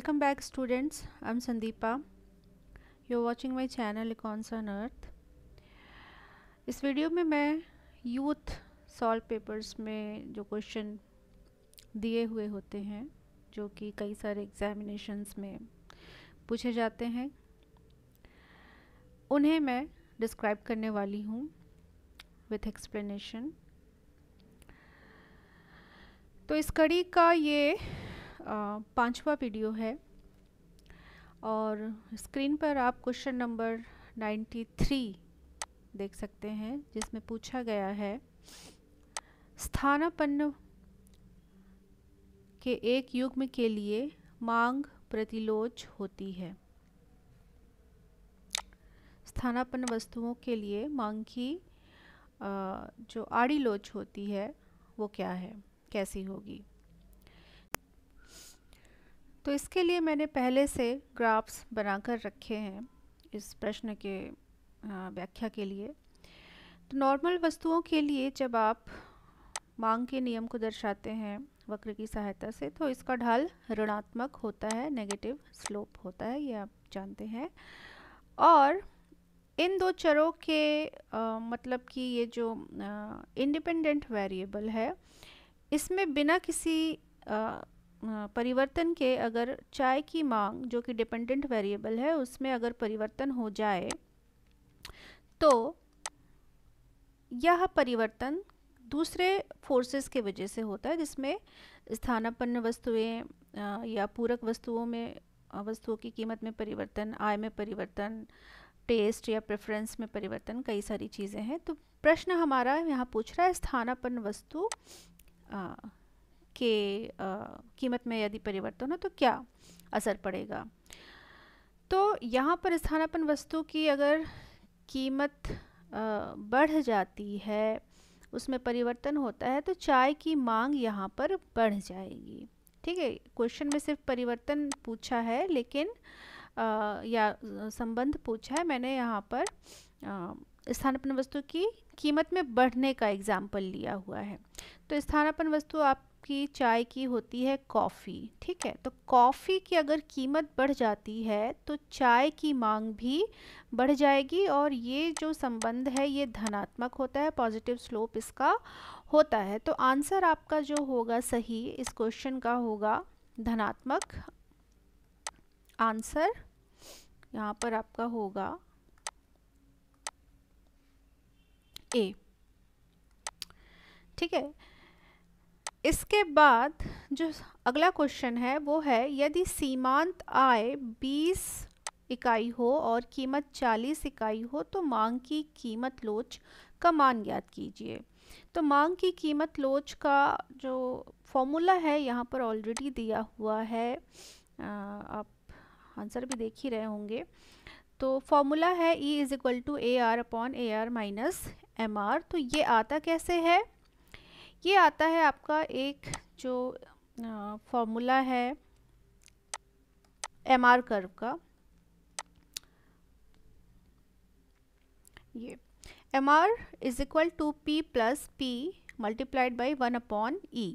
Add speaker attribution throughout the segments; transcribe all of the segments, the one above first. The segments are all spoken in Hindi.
Speaker 1: Welcome back students, I am Sandeepa. You are watching my channel Econs on Earth. इस वीडियो में मैं यूथ सॉल्व पेपर्स में जो क्वेश्चन दिए हुए होते हैं जो कि कई सारे एग्जामिनेशंस में पूछे जाते हैं उन्हें मैं डिस्क्राइब करने वाली हूँ विथ एक्सप्लेनेशन तो इस कड़ी का ये पांचवा वीडियो है और स्क्रीन पर आप क्वेश्चन नंबर 93 देख सकते हैं जिसमें पूछा गया है स्थानापन्न के एक युग्म के लिए मांग प्रतिलोच होती है स्थानापन्न वस्तुओं के लिए मांग की जो आड़ी लोच होती है वो क्या है कैसी होगी तो इसके लिए मैंने पहले से ग्राफ्स बनाकर रखे हैं इस प्रश्न के व्याख्या के लिए तो नॉर्मल वस्तुओं के लिए जब आप मांग के नियम को दर्शाते हैं वक्र की सहायता से तो इसका ढाल ऋणात्मक होता है नेगेटिव स्लोप होता है ये आप जानते हैं और इन दो चरों के आ, मतलब कि ये जो इंडिपेंडेंट वेरिएबल है इसमें बिना किसी आ, परिवर्तन के अगर चाय की मांग जो कि डिपेंडेंट वेरिएबल है उसमें अगर परिवर्तन हो जाए तो यह परिवर्तन दूसरे फोर्सेस के वजह से होता है जिसमें स्थानापन्न वस्तुएं या पूरक वस्तुओं में वस्तुओं की कीमत में परिवर्तन आय में परिवर्तन टेस्ट या प्रेफरेंस में परिवर्तन कई सारी चीज़ें हैं तो प्रश्न हमारा यहाँ पूछ रहा है स्थानापन्न वस्तु के कीमत में यदि परिवर्तन हो तो क्या असर पड़ेगा तो यहाँ पर स्थानापन वस्तु की अगर कीमत बढ़ जाती है उसमें परिवर्तन होता है तो चाय की मांग यहाँ पर बढ़ जाएगी ठीक है क्वेश्चन में सिर्फ परिवर्तन पूछा है लेकिन आ, या संबंध पूछा है मैंने यहाँ पर स्थानापन वस्तु की कीमत में बढ़ने का एग्जाम्पल लिया हुआ है तो स्थानापन वस्तु आप की चाय की होती है कॉफ़ी ठीक है तो कॉफ़ी की अगर कीमत बढ़ जाती है तो चाय की मांग भी बढ़ जाएगी और ये जो संबंध है ये धनात्मक होता है पॉजिटिव स्लोप इसका होता है तो आंसर आपका जो होगा सही इस क्वेश्चन का होगा धनात्मक आंसर यहाँ पर आपका होगा ए ठीक है इसके बाद जो अगला क्वेश्चन है वो है यदि सीमांत आय 20 इकाई हो और कीमत 40 इकाई हो तो मांग की कीमत लोच का मान ज्ञात कीजिए तो मांग की कीमत लोच का जो फॉर्मूला है यहाँ पर ऑलरेडी दिया हुआ है आप आंसर भी देख ही रहे होंगे तो फॉर्मूला है E is equal to A R upon A R minus M R तो ये आता कैसे है ये आता है आपका एक जो फॉर्मूला है एम आर कर्व का ये M R is equal to P plus P multiplied by one upon E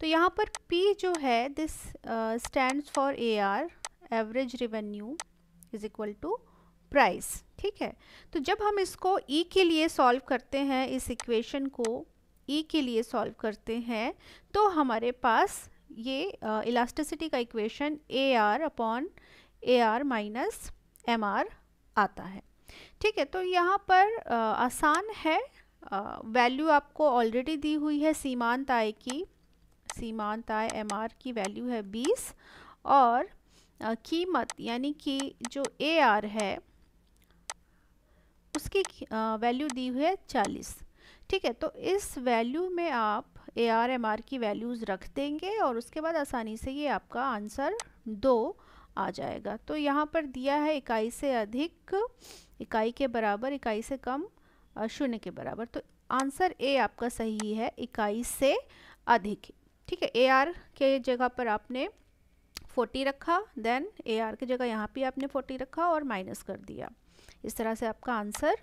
Speaker 1: तो यहाँ पर पी जो है this stand for A R average revenue is equal to price ठीक है तो जब हम इसको E के लिए सॉल्व करते हैं इस इक्वेशन को ई e के लिए सॉल्व करते हैं तो हमारे पास ये इलास्टिसिटी का equation A R upon A R minus M R आता है ठीक है तो यहाँ पर आ, आसान है वैल्यू आपको ऑलरेडी दी हुई है सीमांत आय की सीमांत आय एम आर की वैल्यू है बीस और आ, कीमत यानी कि की जो ए आर है उसकी वैल्यू दी हुई है चालीस ठीक है तो इस वैल्यू में आप ए आर एम आर की वैल्यूज़ रख देंगे और उसके बाद आसानी से ये आपका आंसर दो आ जाएगा तो यहाँ पर दिया है इकाई से अधिक इकाई के बराबर इकाई से कम शून्य के बराबर तो आंसर ए आपका सही है इकाई से अधिक ठीक है ए आर के जगह पर आपने फोर्टी रखा देन ए आर की जगह यहाँ पे आपने फोर्टी रखा और माइनस कर दिया इस तरह से आपका आंसर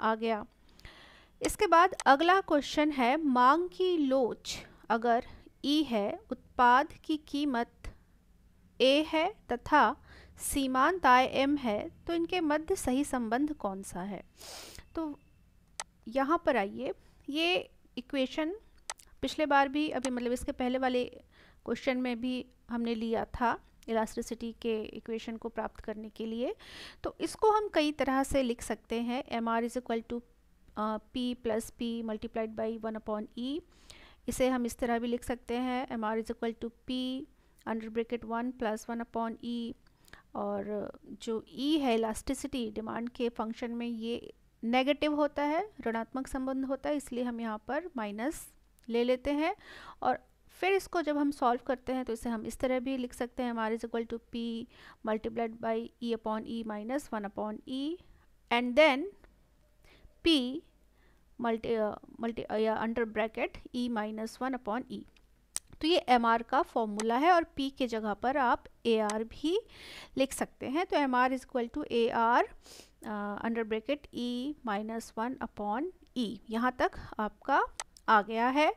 Speaker 1: आ गया इसके बाद अगला क्वेश्चन है मांग की लोच अगर ई e है उत्पाद की कीमत ए है तथा सीमांत आय एम है तो इनके मध्य सही संबंध कौन सा है तो यहाँ पर आइए ये इक्वेशन पिछले बार भी अभी मतलब इसके पहले वाले क्वेश्चन में भी हमने लिया था इलास्ट्रिसिटी के इक्वेशन को प्राप्त करने के लिए तो इसको हम कई तरह से लिख सकते हैं M R is equal to P plus P multiplied by one upon E इसे हम इस तरह भी लिख सकते हैं M R is equal to P under bracket one plus one upon E और जो ई e है इलास्टिसिटी डिमांड के फंक्शन में ये नेगेटिव होता है ऋणात्मक संबंध होता है इसलिए हम यहाँ पर माइनस ले लेते हैं और फिर इसको जब हम सॉल्व करते हैं तो इसे हम इस तरह भी लिख सकते हैं हमारे equal to P multiplied by E upon E minus one upon E and then p multi uh, multi uh, या under bracket e minus one upon E तो ये एम आर का फॉर्मूला है और पी के जगह पर आप ए आर भी लिख सकते हैं तो M R is equal to A R under bracket E minus one upon E यहाँ तक आपका आ गया है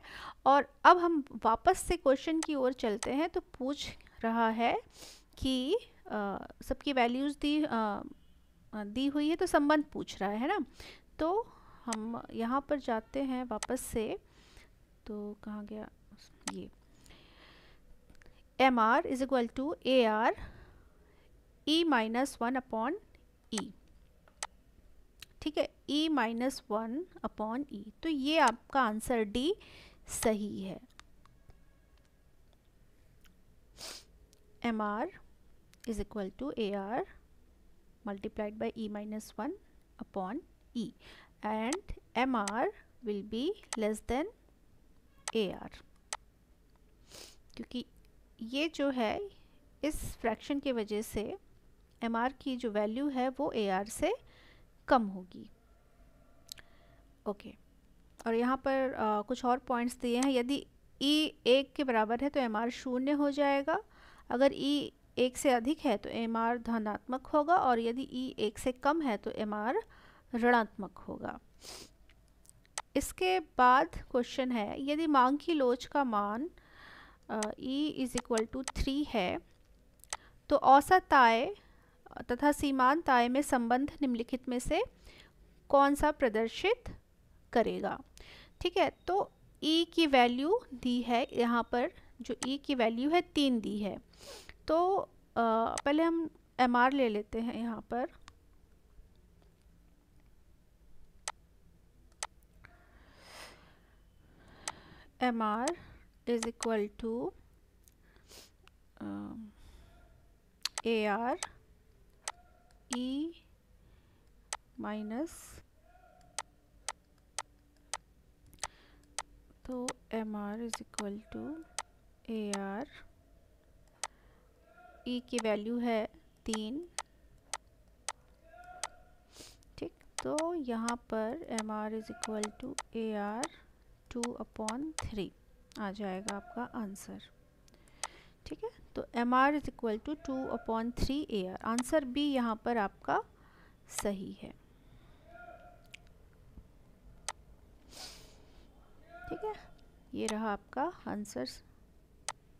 Speaker 1: और अब हम वापस से क्वेश्चन की ओर चलते हैं तो पूछ रहा है कि uh, सबकी वैल्यूज़ दी आ, uh, दी हुई है तो संबंध पूछ रहा है ना तो हम यहाँ पर जाते हैं वापस से तो कहाँ गया ये M R is equal to A R E minus one upon E ठीक है E minus one upon E तो ये आपका आंसर डी सही है M R is equal to A R multiplied by E minus one upon E and MR will be less than AR क्योंकि ये जो है इस फ्रैक्शन के वजह से एम की जो वैल्यू है वो ए से कम होगी ओके और यहाँ पर आ, कुछ और पॉइंट्स दिए हैं यदि ई e एक के बराबर है तो एम शून्य हो जाएगा अगर ई e एक से अधिक है तो एम धनात्मक होगा और यदि ई e एक से कम है तो एम ऋणात्मक होगा इसके बाद क्वेश्चन है यदि मांग की लोच का मान E is equal to three है तो औसत आय तथा सीमांत आय में संबंध निम्नलिखित में से कौन सा प्रदर्शित करेगा ठीक है तो ई e की वैल्यू दी है यहाँ पर जो ई e की वैल्यू है तीन दी है तो आ, पहले हम एम ले लेते हैं यहाँ पर M R is equal to A R E minus तो M R is equal to A R E की वैल्यू है तीन ठीक तो यहाँ पर M R is equal to A R two upon three आ जाएगा आपका आंसर ठीक है तो M R is equal to two upon three A R answer B यहाँ पर आपका सही है ठीक है ये रहा आपका आंसर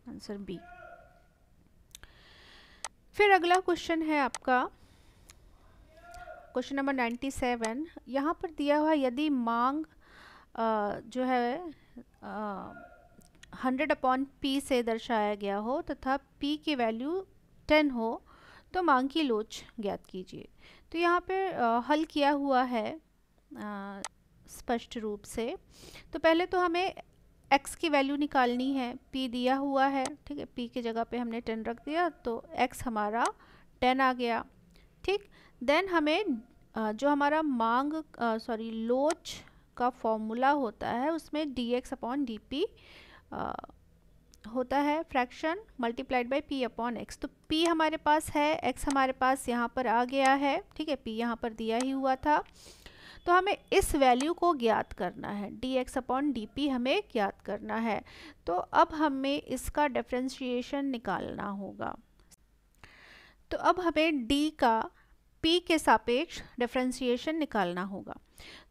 Speaker 1: आंसर बी फिर अगला क्वेश्चन है आपका क्वेश्चन नंबर सेवन यहाँ पर दिया हुआ यदि मांग जो है हंड्रेड अपॉन पी से दर्शाया गया हो तथा पी की वैल्यू टेन हो तो मांग की लोच ज्ञात कीजिए तो यहाँ पर हल किया हुआ है आ, स्पष्ट रूप से तो पहले तो हमें x की वैल्यू निकालनी है p दिया हुआ है ठीक है p की जगह पे हमने 10 रख दिया तो x हमारा 10 आ गया ठीक देन हमें जो हमारा मांग सॉरी लोच का फॉर्मूला होता है उसमें D X upon D P होता है fraction multiplied by P upon X तो पी हमारे पास है एक्स हमारे पास यहाँ पर आ गया है ठीक है पी यहाँ पर दिया ही हुआ था तो हमें इस वैल्यू को ज्ञात करना है D X upon D P हमें ज्ञात करना है तो अब हमें इसका डिफ्रेंशिएशन निकालना होगा तो अब हमें डी का पी के सापेक्ष डिफ्रेंशिएशन निकालना होगा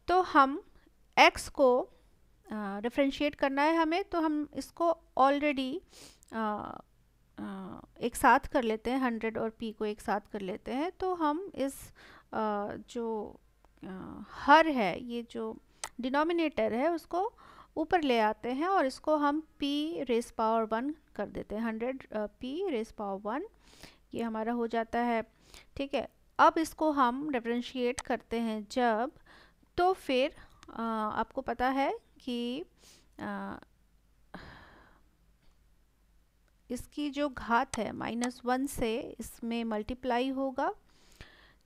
Speaker 1: तो हम एक्स को डिफ्रेंशिएट uh, करना है हमें तो हम इसको ऑलरेडी uh, uh, एक साथ कर लेते हैं हंड्रेड और पी को एक साथ कर लेते हैं तो हम इस जो हर है ये जो डिनोमिनेटर है उसको ऊपर ले आते हैं और इसको हम पी रेस पावर वन कर देते हैं hundred P raise power one ये हमारा हो जाता है ठीक है अब इसको हम डिफ्रेंशिएट करते हैं जब तो फिर आपको पता है कि आ, इसकी जो घात है माइनस वन से इसमें मल्टीप्लाई होगा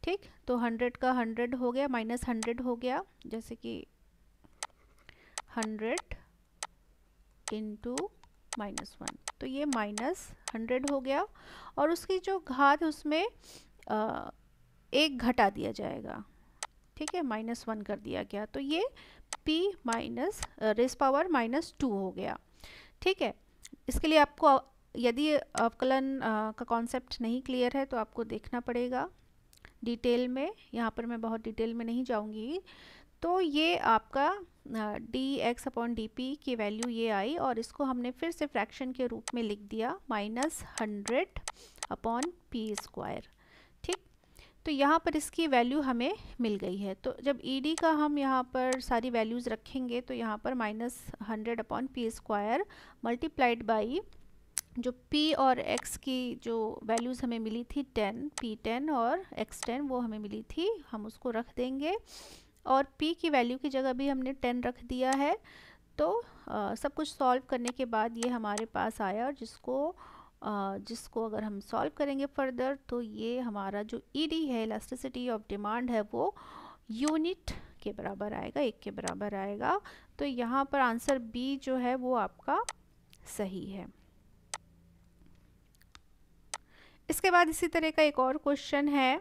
Speaker 1: ठीक तो हंड्रेड का हंड्रेड हो गया माइनस हंड्रेड हो गया जैसे कि हंड्रेड इंटू माइनस वन तो ये माइनस हंड्रेड हो गया और उसकी जो घात उसमें आ, एक घटा दिया जाएगा ठीक है माइनस वन कर दिया गया तो ये p minus raise power minus two हो गया ठीक है इसके लिए आपको यदि अवकलन का कॉन्सेप्ट नहीं क्लियर है तो आपको देखना पड़ेगा डिटेल में यहाँ पर मैं बहुत डिटेल में नहीं जाऊँगी तो ये आपका D X upon D P की वैल्यू ये आई और इसको हमने फिर से फ्रैक्शन के रूप में लिख दिया minus hundred upon P square तो यहाँ पर इसकी वैल्यू हमें मिल गई है तो जब ई e का हम यहाँ पर सारी वैल्यूज़ रखेंगे तो यहाँ पर minus hundred upon P square multiplied by जो P और X की जो वैल्यूज़ हमें मिली थी 10, टेन और टेन वो हमें मिली थी हम उसको रख देंगे और P की वैल्यू की जगह भी हमने 10 रख दिया है तो आ, सब कुछ सॉल्व करने के बाद ये हमारे पास आया और जिसको जिसको अगर हम सॉल्व करेंगे फर्दर तो ये हमारा जो ई e है इलास्टिसिटी ऑफ डिमांड है वो यूनिट के बराबर आएगा एक के बराबर आएगा तो यहाँ पर आंसर बी जो है वो आपका सही है इसके बाद इसी तरह का एक और क्वेश्चन है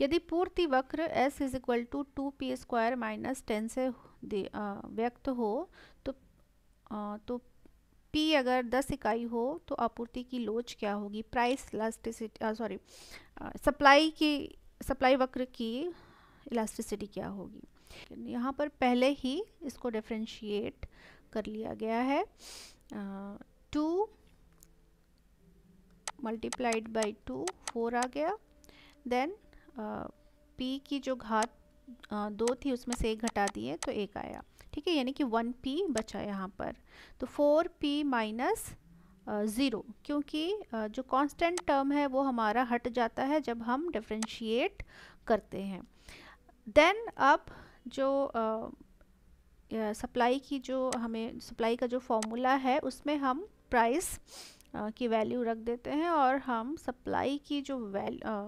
Speaker 1: यदि पूर्ति वक्र s is equal to two P square minus ten से व्यक्त हो तो आ, तो पी अगर दस इकाई हो तो आपूर्ति की लोच क्या होगी प्राइस इलास्टिसिटी सॉरी सप्लाई की सप्लाई वक्र की इलास्टिसिटी क्या होगी यहाँ पर पहले ही इसको डिफ्रेंशिएट कर लिया गया है two multiplied by two four आ गया देन पी की जो घात दो थी उसमें से एक घटा दिए तो एक आया ठीक है यानी कि वन पी बचा यहाँ पर तो फोर पी माइनस ज़ीरो क्योंकि जो कांस्टेंट टर्म है वो हमारा हट जाता है जब हम डिफ्रेंशिएट करते हैं देन अब जो सप्लाई की जो हमें सप्लाई का जो फॉर्मूला है उसमें हम प्राइस की वैल्यू रख देते हैं और हम सप्लाई की जो वैल्यू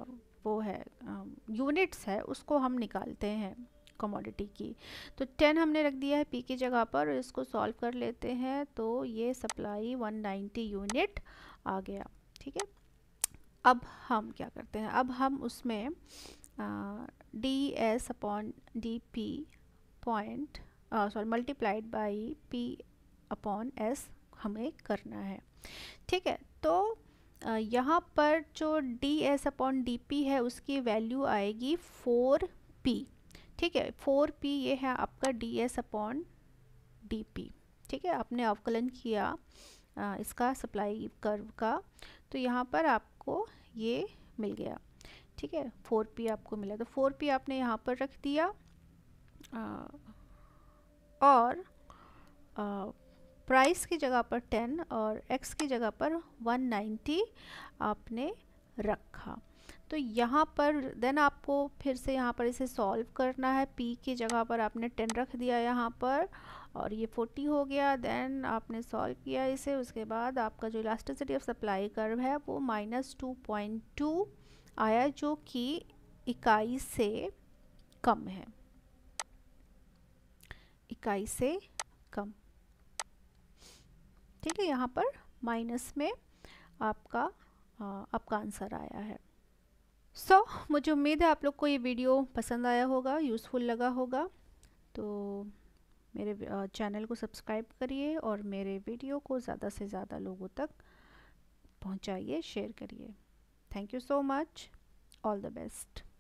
Speaker 1: वो है यूनिट्स है उसको हम निकालते हैं कमोडिटी की तो टेन हमने रख दिया है पी की जगह पर इसको सॉल्व कर लेते हैं तो ये सप्लाई 190 यूनिट आ गया ठीक है अब हम क्या करते हैं अब हम उसमें D S upon D P point sorry multiplied by P upon S हमें करना है ठीक है तो यहाँ पर जो D S upon D P है उसकी वैल्यू आएगी फोर पी ठीक है फोर पी ये है आपका D S upon D P ठीक है आपने अवकलन किया आ, इसका सप्लाई कर्व का तो यहाँ पर आपको ये मिल गया ठीक है फोर पी आपको मिला तो फोर पी आपने यहाँ पर रख दिया आ, और आ, प्राइस की जगह पर टेन और एक्स की जगह पर वन नाइन्टी आपने रखा तो यहाँ पर देन आपको फिर से यहाँ पर इसे सॉल्व करना है पी की जगह पर आपने 10 रख दिया यहाँ पर और ये 40 हो गया देन आपने सॉल्व किया इसे उसके बाद आपका जो इलास्टिसिटी ऑफ सप्लाई कर्व है वो माइनस टू पॉइंट टू आया जो कि इकाई से कम है इकाई से कम ठीक है यहाँ पर माइनस में आपका आपका आंसर आया है सो so, मुझे उम्मीद है आप लोग को ये वीडियो पसंद आया होगा यूज़फुल लगा होगा तो मेरे चैनल को सब्सक्राइब करिए और मेरे वीडियो को ज़्यादा से ज़्यादा लोगों तक पहुँचाइए शेयर करिए thank you so much all the best